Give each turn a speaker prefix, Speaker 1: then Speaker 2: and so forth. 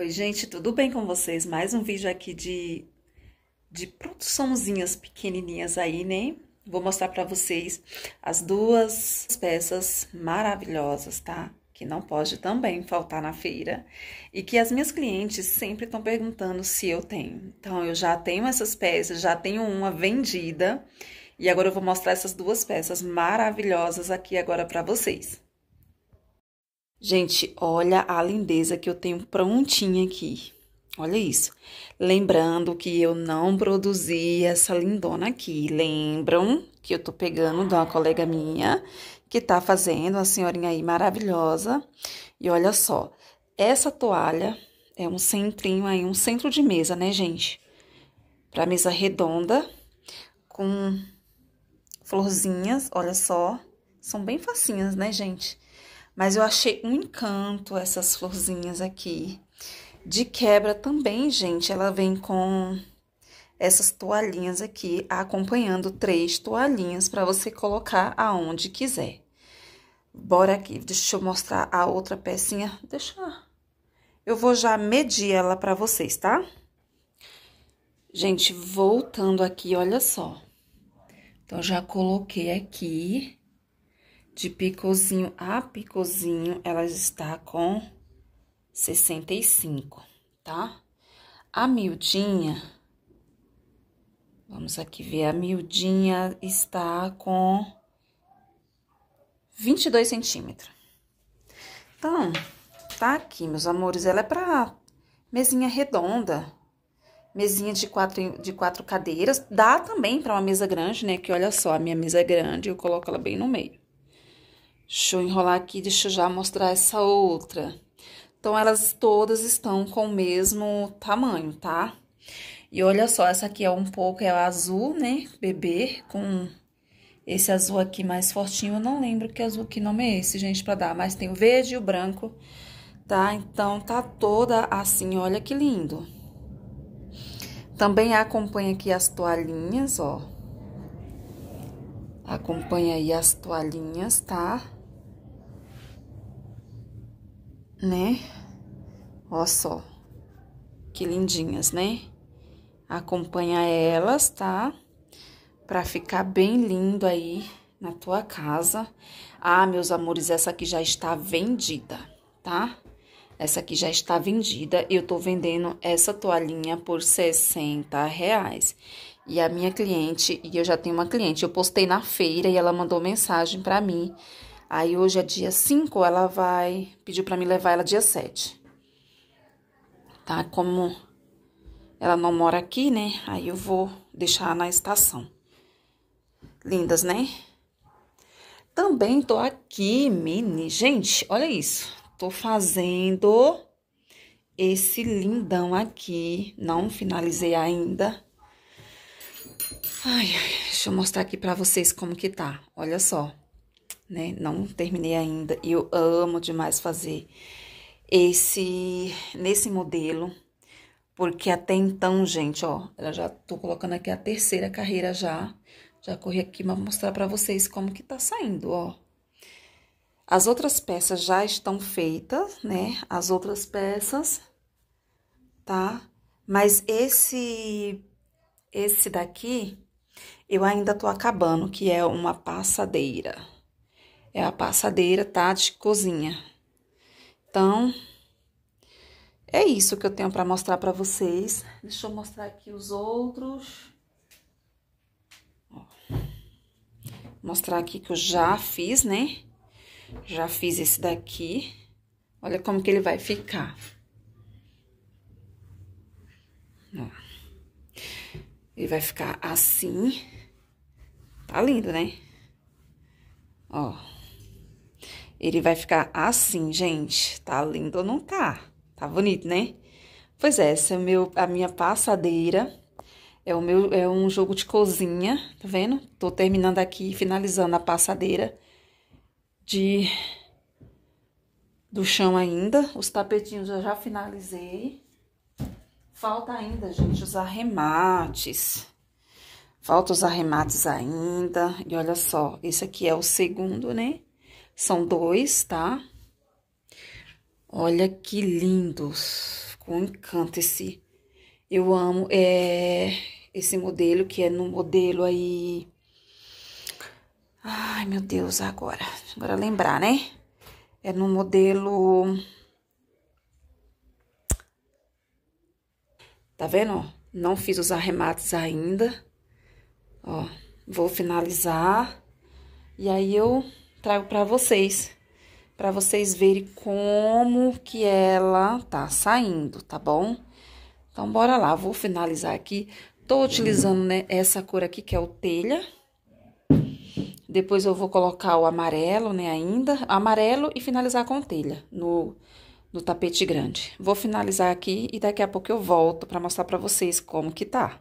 Speaker 1: Oi, gente, tudo bem com vocês? Mais um vídeo aqui de, de produçãozinhas pequenininhas aí, né? Vou mostrar pra vocês as duas peças maravilhosas, tá? Que não pode também faltar na feira. E que as minhas clientes sempre estão perguntando se eu tenho. Então, eu já tenho essas peças, já tenho uma vendida. E agora eu vou mostrar essas duas peças maravilhosas aqui agora pra vocês. Gente, olha a lindeza que eu tenho prontinha aqui. Olha isso. Lembrando que eu não produzi essa lindona aqui. Lembram que eu tô pegando de uma colega minha que tá fazendo, uma senhorinha aí maravilhosa. E olha só, essa toalha é um centrinho aí, um centro de mesa, né, gente? Pra mesa redonda, com florzinhas, olha só. São bem facinhas, né, gente? Mas eu achei um encanto essas florzinhas aqui. De quebra também, gente, ela vem com essas toalhinhas aqui, acompanhando três toalhinhas para você colocar aonde quiser. Bora aqui, deixa eu mostrar a outra pecinha. Deixa eu vou já medir ela para vocês, tá? Gente, voltando aqui, olha só. Então, já coloquei aqui de picozinho a picozinho, ela está com 65, tá? A miudinha, vamos aqui ver, a miudinha está com 22 centímetros. Então, tá aqui, meus amores, ela é pra mesinha redonda, mesinha de quatro, de quatro cadeiras. Dá também para uma mesa grande, né? Que olha só, a minha mesa é grande, eu coloco ela bem no meio. Deixa eu enrolar aqui, deixa eu já mostrar essa outra. Então, elas todas estão com o mesmo tamanho, tá? E olha só, essa aqui é um pouco, é azul, né? Bebê, com esse azul aqui mais fortinho. Eu não lembro que azul, que nome é esse, gente, pra dar. Mas tem o verde e o branco, tá? Então, tá toda assim, olha que lindo. Também acompanha aqui as toalhinhas, ó. Acompanha aí as toalhinhas, tá? Tá? né? Ó só, que lindinhas, né? Acompanha elas, tá? Pra ficar bem lindo aí na tua casa. Ah, meus amores, essa aqui já está vendida, tá? Essa aqui já está vendida. Eu tô vendendo essa toalhinha por 60 reais. E a minha cliente, e eu já tenho uma cliente, eu postei na feira e ela mandou mensagem para mim Aí hoje é dia 5, ela vai. Pediu para me levar ela dia 7. Tá? Como ela não mora aqui, né? Aí eu vou deixar na estação. Lindas, né? Também tô aqui, mini. Gente, olha isso. Tô fazendo esse lindão aqui. Não finalizei ainda. Ai, deixa eu mostrar aqui pra vocês como que tá. Olha só né? Não terminei ainda e eu amo demais fazer esse nesse modelo, porque até então, gente, ó, ela já tô colocando aqui a terceira carreira já. Já corri aqui para mostrar para vocês como que tá saindo, ó. As outras peças já estão feitas, né? As outras peças, tá? Mas esse esse daqui eu ainda tô acabando, que é uma passadeira é a passadeira, tá? De cozinha. Então, é isso que eu tenho para mostrar para vocês. Deixa eu mostrar aqui os outros. Ó. Mostrar aqui que eu já fiz, né? Já fiz esse daqui. Olha como que ele vai ficar. Ó. Ele vai ficar assim. Tá lindo, né? Ó. Ele vai ficar assim, gente. Tá lindo ou não tá? Tá bonito, né? Pois é, essa é meu, a minha passadeira. É, o meu, é um jogo de cozinha, tá vendo? Tô terminando aqui, finalizando a passadeira de do chão ainda. Os tapetinhos eu já finalizei. Falta ainda, gente, os arremates. Falta os arremates ainda. E olha só, esse aqui é o segundo, né? São dois, tá? Olha que lindos. Com um encanto esse. Eu amo é, esse modelo, que é no modelo aí... Ai, meu Deus, agora. Agora lembrar, né? É no modelo... Tá vendo? Não fiz os arremates ainda. Ó, vou finalizar. E aí eu trago para vocês, para vocês verem como que ela tá saindo, tá bom? Então, bora lá, vou finalizar aqui. Tô utilizando né, essa cor aqui, que é o telha. Depois eu vou colocar o amarelo, né, ainda. Amarelo e finalizar com telha no, no tapete grande. Vou finalizar aqui e daqui a pouco eu volto para mostrar para vocês como que tá.